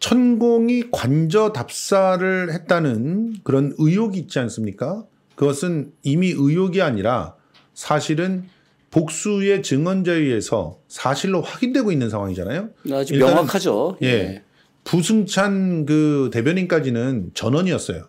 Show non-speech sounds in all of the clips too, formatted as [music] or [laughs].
천공이 관저답사를 했다는 그런 의혹이 있지 않습니까? 그것은 이미 의혹이 아니라 사실은 복수의 증언자에 의해서 사실로 확인되고 있는 상황이잖아요. 아주 명확하죠. 예. 예. 부승찬 그 대변인까지는 전원이었어요.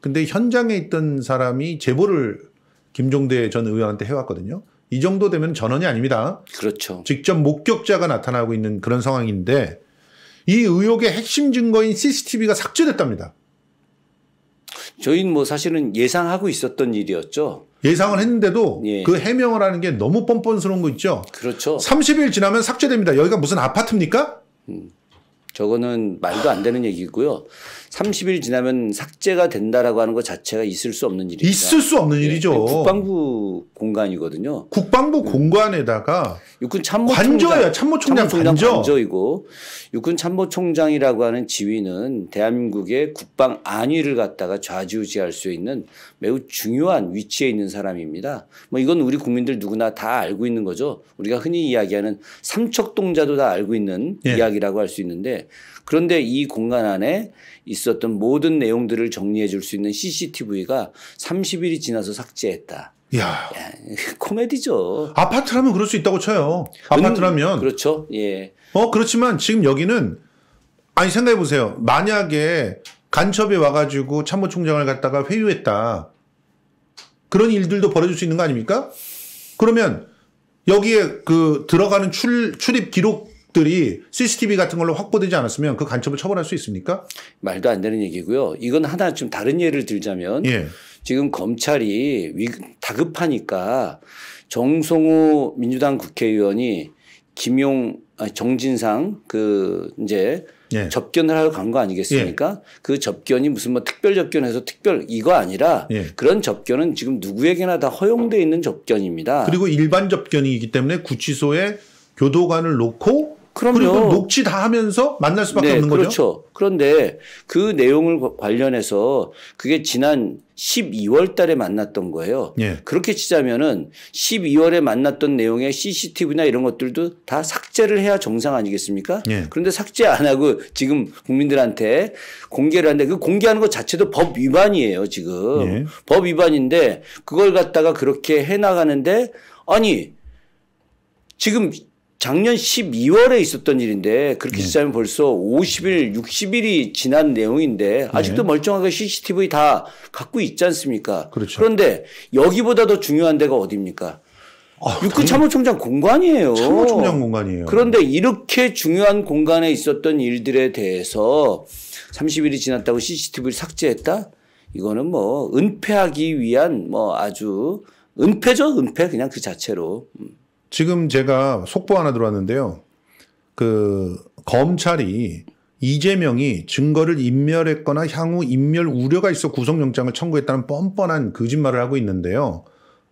근데 현장에 있던 사람이 제보를 김종대 전 의원한테 해왔거든요. 이 정도 되면 전원이 아닙니다. 그렇죠. 직접 목격자가 나타나고 있는 그런 상황인데 이 의혹의 핵심 증거인 CCTV가 삭제됐답니다. 저희는 뭐 사실은 예상하고 있었던 일이었죠. 예상을 했는데도 예. 그 해명을 하는 게 너무 뻔뻔스러운 거 있죠. 그렇죠. 30일 지나면 삭제됩니다. 여기가 무슨 아파트입니까? 음, 저거는 말도 안 되는 얘기고요. 30일 지나면 삭제가 된다라고 하는 것 자체가 있을 수 없는 일이죠. 있을 수 없는 예, 일이죠. 국방부 공간이거든요. 국방부 그 음. 공간에다가 육군 참모총장 관저야 참모총장, 참모총장 관저. 이고 육군 참모총장이라고 하는 지위는 대한민국의 국방 안위를 갖다가 좌지우지할 수 있는 매우 중요한 위치에 있는 사람입니다. 뭐 이건 우리 국민들 누구나 다 알고 있는 거죠. 우리가 흔히 이야기하는 삼척동자도 다 알고 있는 예. 이야기라고 할 수 있는데 그런데 이 공간 안에 있었던 모든 내용들을 정리해 줄 수 있는 CCTV가 30일이 지나서 삭제했다. 야 예, [laughs] 코미디죠. 아파트라면 그럴 수 있다고 쳐요. 아파트라면. 음, 그렇죠. 예. 어, 그렇지만 지금 여기는 아니 생각해 보세요. 만약에 간첩이 와가지고 참모총장을 갖다가 회유했다. 그런 일들도 벌어질 수 있는 거 아닙니까? 그러면 여기에 그 들어가는 출, 출입 기록 것들이 CCTV 같은 걸로 확보되지 않았으면 그 간첩을 처벌할 수 있습니까? 말도 안 되는 얘기고요. 이건 하나 좀 다른 예를 들자면 예. 지금 검찰이 위, 다급하니까 정성우 민주당 국회의원이 김용 아니, 정진상 그 이제 예. 접견을 하러 간 거 아니겠습니까? 예. 그 접견이 무슨 뭐 특별 접견에서 특별 이거 아니라 예. 그런 접견은 지금 누구에게나 다 허용돼 있는 접견입니다. 그리고 일반 접견이기 때문에 구치소에 교도관을 놓고 그럼요. 그리고 그러니까 녹취 다 하면서 만날 수밖에 네, 없는 거죠. 그렇죠. 그런데 그 내용을 관련해서 그게 지난 12월 달에 만났던 거예요. 예. 그렇게 치자면은 12월에 만났던 내용의 CCTV나 이런 것들도 다 삭제를 해야 정상 아니겠습니까? 예. 그런데 삭제 안 하고 지금 국민들한테 공개를 하는데 그 공개하는 것 자체도 법 위반이에요, 지금. 예. 법 위반인데 그걸 갖다가 그렇게 해 나가는데 아니 지금 작년 12월에 있었던 일인데 그렇게 네. 시작하면 벌써 50일, 60일이 지난 내용인데 아직도 네. 멀쩡하게 CCTV 다 갖고 있지 않습니까? 그렇죠. 그런데 여기보다 더 중요한 데가 어디입니까? 아, 육군 참모총장 공간이에요. 참모총장 공간이에요. 그런데 이렇게 중요한 공간에 있었던 일들에 대해서 30일이 지났다고 CCTV를 삭제했다? 이거는 뭐 은폐하기 위한 뭐 아주 은폐죠, 은폐 그냥 그 자체로. 음. 지금 제가 속보 하나 들어왔는데요. 그 검찰이 이재명이 증거를 인멸했거나 향후 인멸 우려가 있어 구속영장을 청구했다는 뻔뻔한 거짓말을 하고 있는데요.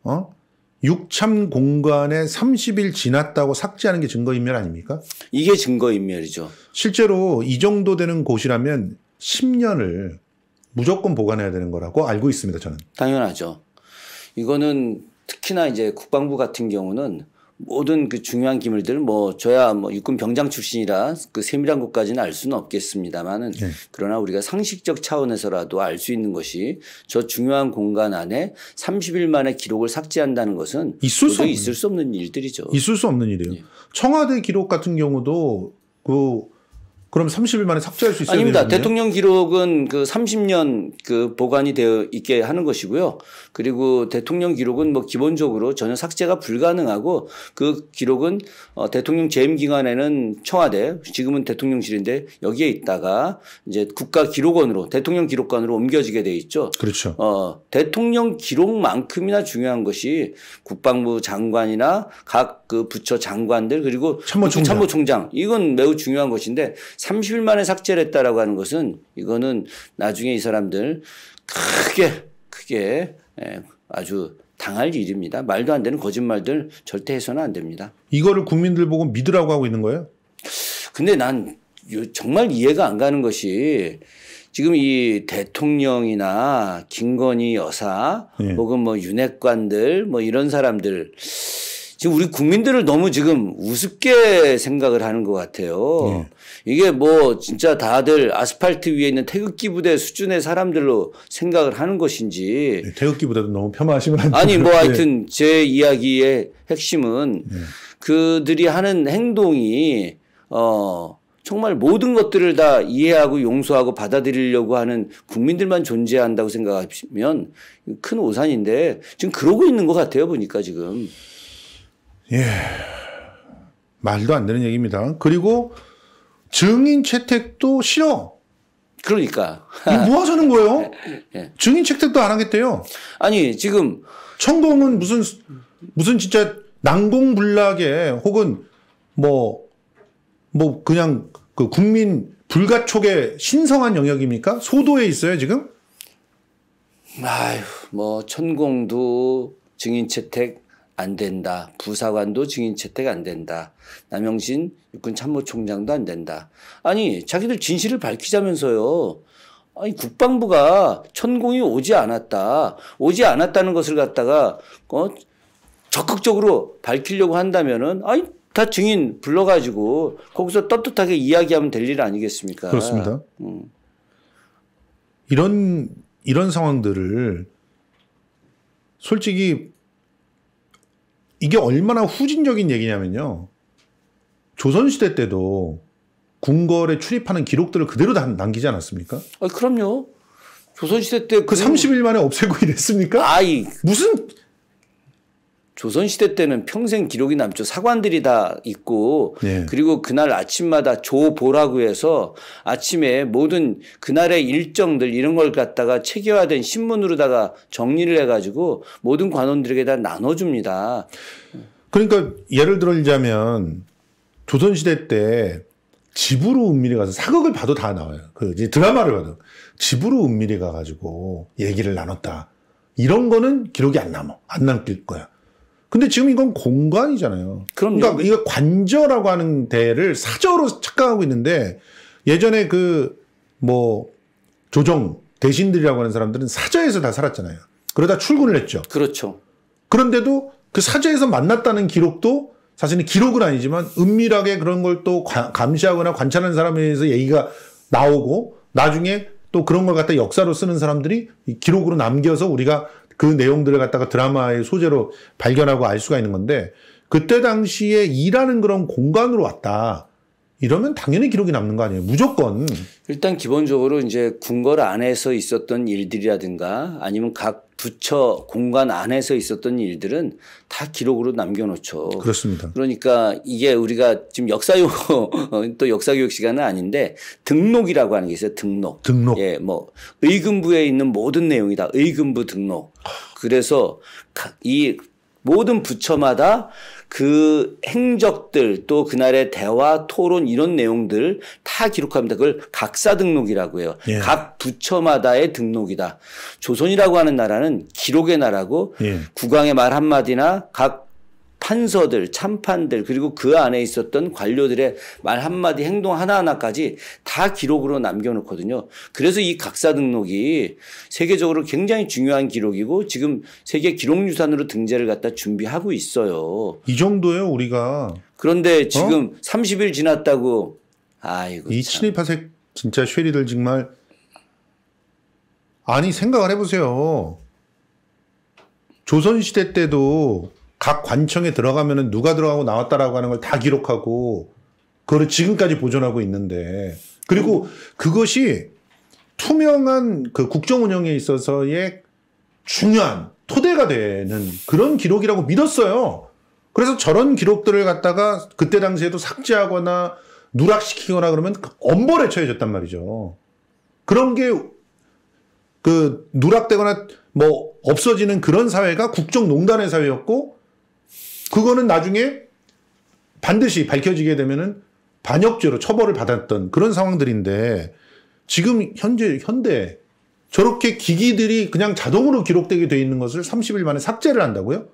어? 육참 공간에 30일 지났다고 삭제하는 게 증거인멸 아닙니까? 이게 증거인멸이죠. 실제로 이 정도 되는 곳이라면 10년을 무조건 보관해야 되는 거라고 알고 있습니다, 저는. 당연하죠. 이거는 특히나 이제 국방부 같은 경우는 모든 그 중요한 기물들뭐 저야 뭐 육군 병장 출신이라 그 세밀한 것까지는 알 수는 없겠습니다만은 네. 그러나 우리가 상식적 차원에서라도 알 수 있는 것이 저 중요한 공간 안에 30일 만에 기록을 삭제한다는 것은 있을 수 있을 수 없는 일들이죠. 있을 수 없는 일이에요. 예. 청와대 기록 같은 경우도 그 그럼 30일 만에 삭제할 수 있어야 아닙니다. 되는군 대통령 기록은 그 30년 그 보관이 되어 있게 하는 것이고요. 그리고 대통령 기록은 뭐 기본적으로 전혀 삭제가 불가능하고 그 기록은 어 대통령 재임 기간에는 청와대 지금은 대통령실인데 여기에 있다가 이제 국가 기록원으로 대통령 기록관으로 옮겨지게 돼 있죠. 그렇죠. 어 대통령 기록만큼이나 중요한 것이 국방부 장관이나 각 그 부처 장관들 그리고 참모총장. 참모총장 이건 매우 중요한 것인데 30일 만에 삭제를 했다라고 하는 것은 이거는 나중에 이 사람들 크게 크게 예, 아주 당할 일입니다. 말도 안 되는 거짓말들 절대 해서는 안 됩니다. 이거를 국민들 보고 믿으라고 하고 있는 거예요? 근데 난 정말 이해가 안 가는 것이 지금 이 대통령이나 김건희 여사 예. 혹은 뭐 윤핵관들 뭐 이런 사람들 지금 우리 국민들을 너무 지금 우습게 생각을 하는 것 같아요. 예. 이게 뭐 진짜 다들 아스팔트 위에 있는 태극기 부대 수준의 사람들로 생각을 하는 것인지. 네, 태극기 부대도 너무 폄하하시면 안 아니 뭐 하여튼 제 이야기의 핵심은 예. 그들이 하는 행동이 어 정말 모든 것들을 다 이해하고 용서하고 받아들이려고 하는 국민들만 존재한다고 생각하시면 큰 오산인데 지금 그러고 있는 것 같아요 보니까 지금. 예. 말도 안 되는 얘기입니다. 그리고 증인 채택도 싫어. 그러니까. 뭐 하자는 거예요? [laughs] 예. 증인 채택도 안 하겠대요. 아니, 지금. 천공은 무슨, 무슨 진짜 난공불락에 혹은 뭐, 뭐 그냥 그 국민 불가촉의 신성한 영역입니까? 소도에 있어요, 지금? 아휴, 뭐, 천공도 증인 채택 안 된다. 부사관도 증인 채택 안 된다. 남영신 육군 참모총장도 안 된다. 아니 자기들 진실을 밝히자면서요. 아니 국방부가 천공이 오지 않았다. 오지 않았다는 것을 갖다가 어 적극적으로 밝히려고 한다면은 아니 다 증인 불러가지고 거기서 떳떳하게 이야기하면 될 일 아니겠습니까? 그렇습니다. 음. 이런 이런 상황들을 솔직히 이게 얼마나 후진적인 얘기냐면요. 조선시대 때도 궁궐에 출입하는 기록들을 그대로 다 남기지 않았습니까? 아, 그럼요. 조선시대 때그 그 30일 만에 없애고 이랬습니까? 아이. 무슨 조선시대 때는 평생 기록이 남죠. 사관들이 다 있고 네. 그리고 그날 아침마다 조보라고 해서 아침에 모든 그날의 일정들 이런 걸 갖다가 체계화된 신문으로다가 정리를 해가지고 모든 관원들에게 다 나눠줍니다. 그러니까 예를 들자면 조선시대 때 집으로 은밀히 가서 사극을 봐도 다 나와요. 그 이제 드라마를 봐도 집으로 은밀히 가가지고 얘기를 나눴다. 이런 거는 기록이 안 남아. 안 남길 거야. 근데 지금 이건 공간이잖아요. 그럼요. 그러니까 이거 관저라고 하는 데를 사저로 착각하고 있는데 예전에 그 뭐 조정 대신들이라고 하는 사람들은 사저에서 다 살았잖아요. 그러다 출근을 했죠. 그렇죠. 그런데도 그 사저에서 만났다는 기록도 사실은 기록은 아니지만 은밀하게 그런 걸 또 감시하거나 관찰하는 사람에 의해서 얘기가 나오고 나중에 또 그런 걸 갖다 역사로 쓰는 사람들이 기록으로 남겨서 우리가 그 내용들을 갖다가 드라마의 소재로 발견하고 알 수가 있는 건데 그때 당시에 일하는 그런 공간으로 왔다. 이러면 당연히 기록이 남는 거 아니에요? 무조건. 일단 기본적으로 이제 궁궐 안에서 있었던 일들이라든가 아니면 각 부처 공간 안에서 있었던 일들은 다 기록으로 남겨놓죠. 그렇습니다. 그러니까 이게 우리가 지금 역사요 [laughs] 또 역사교육 시간은 아닌데 등록이라고 하는 게 있어요. 등록. 등록. 예, 뭐 의금부에 있는 모든 내용이 다 의금부 등록. 그래서 이 모든 부처마다 그 행적들 또 그날의 대화 토론 이런 내용들 다 기록합니다. 그걸 각사 등록이라고 해요. 예. 각 부처마다의 등록이다. 조선이라고 하는 나라는 기록의 나라고 예. 국왕의 말 한마디나 각 판서들, 참판들, 그리고 그 안에 있었던 관료들의 말 한마디, 행동 하나하나까지 다 기록으로 남겨놓거든요. 그래서 이 각사 등록이 세계적으로 굉장히 중요한 기록이고 지금 세계 기록유산으로 등재를 갖다 준비하고 있어요. 이 정도예요, 우리가. 그런데 어? 지금 어? 30일 지났다고 아이고. 이 친일파색 진짜 쉐리들 정말 아니 생각을 해보세요. 조선시대 때도 각 관청에 들어가면은 누가 들어가고 나왔다라고 하는 걸 다 기록하고 그거를 지금까지 보존하고 있는데 그리고 그것이 투명한 그 국정 운영에 있어서의 중요한 토대가 되는 그런 기록이라고 믿었어요. 그래서 저런 기록들을 갖다가 그때 당시에도 삭제하거나 누락시키거나 그러면 엄벌에 처해졌단 말이죠. 그런 게 그 누락되거나 뭐 없어지는 그런 사회가 국정농단의 사회였고 그거는 나중에 반드시 밝혀지게 되면은 반역죄로 처벌을 받았던 그런 상황들인데 지금 현재 현대 저렇게 기기들이 그냥 자동으로 기록되게 돼 있는 것을 30일 만에 삭제를 한다고요?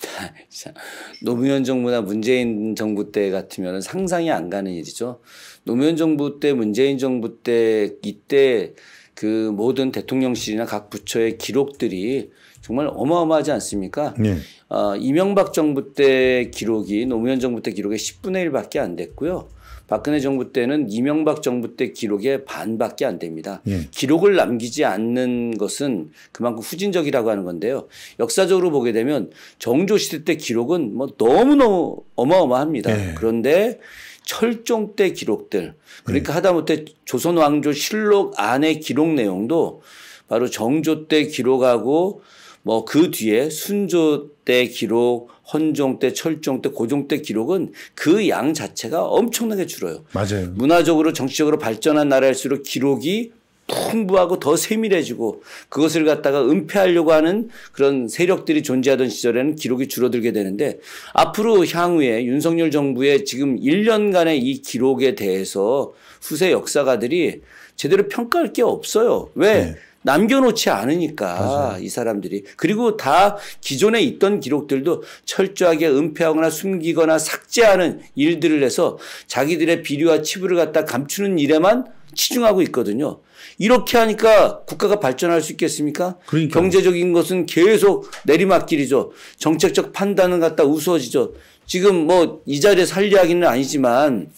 [laughs] 노무현 정부나 문재인 정부 때 같으면 상상이 안 가는 일이죠. 노무현 정부 때, 문재인 정부 때, 이때 그 모든 대통령실이나 각 부처의 기록들이 정말 어마어마하지 않습니까? 네. 어, 이명박 정부 때 기록이 노무현 정부 때 기록의 10분의 1밖에 안 됐고요. 박근혜 정부 때는 이명박 정부 때 기록의 반밖에 안 됩니다. 예. 기록을 남기지 않는 것은 그만큼 후진적이라고 하는 건데요. 역사적으로 보게 되면 정조 시대 때 기록은 뭐 너무너무 어마어마합니다. 예. 그런데 철종 때 기록들 그러니까 예. 하다못해 조선 왕조 실록 안의 기록 내용도 바로 정조 때 기록하고 뭐그 뒤에 순조 때 기록, 헌종 때, 철종 때, 고종 때 기록은 그 양 자체가 엄청나게 줄어요. 맞아요. 문화적으로 정치적으로 발전한 나라일수록 기록이 풍부하고 더 세밀해지고 그것을 갖다가 은폐하려고 하는 그런 세력들이 존재하던 시절에는 기록이 줄어들게 되는데 앞으로 향후에 윤석열 정부의 지금 1년간의 이 기록에 대해서 후세 역사가들이 제대로 평가할 게 없어요. 왜? 네. 남겨놓지 않으니까 맞아요. 이 사람들이 그리고 다 기존에 있던 기록들도 철저하게 은폐하거나 숨기거나 삭제하는 일들을 해서 자기들의 비리와 치부를 갖다 감추는 일에만 치중하고 있거든요. 이렇게 하니까 국가가 발전할 수 있겠습니까? 그러니까 경제적인 것은 계속 내리막길이죠. 정책적 판단은 갖다 우스워지죠. 지금 뭐 이 자리에 살리하기는 아니지만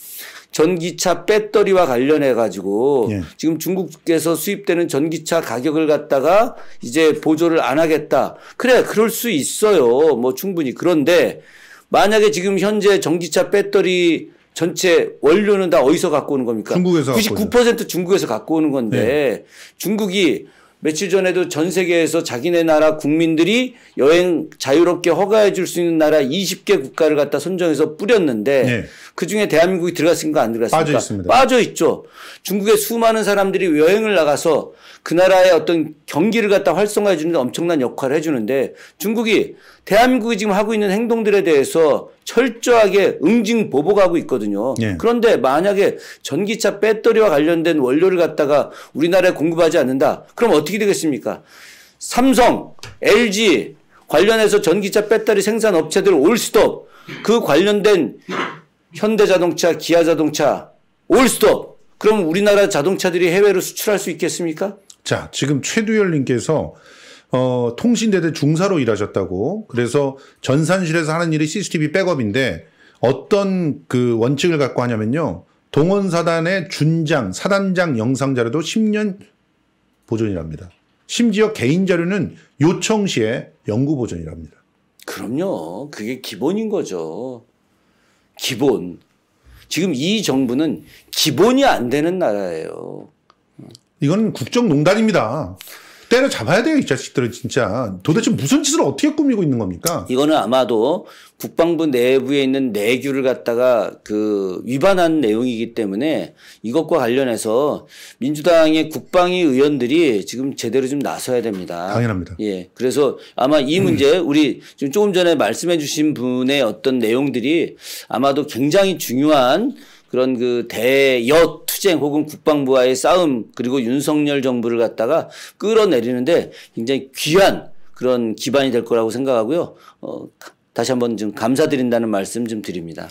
전기차 배터리와 관련해 가지고 예. 지금 중국에서 수입되는 전기차 가격을 갖다가 이제 보조를 안 하겠다. 그래, 그럴 수 있어요. 뭐 충분히. 그런데 만약에 지금 현재 전기차 배터리 전체 원료는 다 어디서 갖고 오는 겁니까? 중국에서 99% 갖고 오죠. 중국에서 갖고 오는 건데 예. 중국이 며칠 전에도 전 세계에서 자기네 나라 국민들이 여행 자유롭게 허가해 줄 수 있는 나라 20개 국가를 갖다 선정해서 뿌렸는데 네. 그 중에 대한민국이 들어갔습니까? 안 들어갔습니까? 빠져 있습니다. 빠져 있죠. 중국의 수많은 사람들이 여행을 나가서 그 나라의 어떤 경기를 갖다 활성화해 주는 데 엄청난 역할을 해 주는데 중국이 대한민국이 지금 하고 있는 행동들에 대해서 철저하게 응징 보복하고 있거든요. 예. 그런데 만약에 전기차 배터리와 관련된 원료를 갖다가 우리나라에 공급하지 않는다. 그럼 어떻게 되겠습니까? 삼성, LG 관련해서 전기차 배터리 생산 업체들 올스톱 그 관련된 현대자동차, 기아자동차 올스톱 그럼 우리나라 자동차들이 해외로 수출할 수 있겠습니까? 자, 지금 최두열님께서 어, 통신대대 중사로 일하셨다고. 그래서 전산실에서 하는 일이 CCTV 백업인데 어떤 그 원칙을 갖고 하냐면요. 동원사단의 준장, 사단장 영상 자료도 10년 보존이랍니다. 심지어 개인 자료는 요청 시에 연구 보존이랍니다. 그럼요. 그게 기본인 거죠. 기본. 지금 이 정부는 기본이 안 되는 나라예요. 이건 국정농단입니다. 때려잡아야 돼요, 이 자식들은 진짜. 도대체 무슨 짓을 어떻게 꾸미고 있는 겁니까? 이거는 아마도 국방부 내부에 있는 내규를 갖다가 그 위반한 내용이기 때문에 이것과 관련해서 민주당의 국방위 의원들이 지금 제대로 좀 나서야 됩니다. 당연합니다. 예. 그래서 아마 이 음. 문제 음. 우리 지금 조금 전에 말씀해 주신 분의 어떤 내용들이 아마도 굉장히 중요한 그런 그 대여 투쟁 혹은 국방부와의 싸움 그리고 윤석열 정부를 갖다가 끌어내리는데 굉장히 귀한 그런 기반이 될 거라고 생각하고요. 어, 다시 한번 좀 감사드린다는 말씀 좀 드립니다.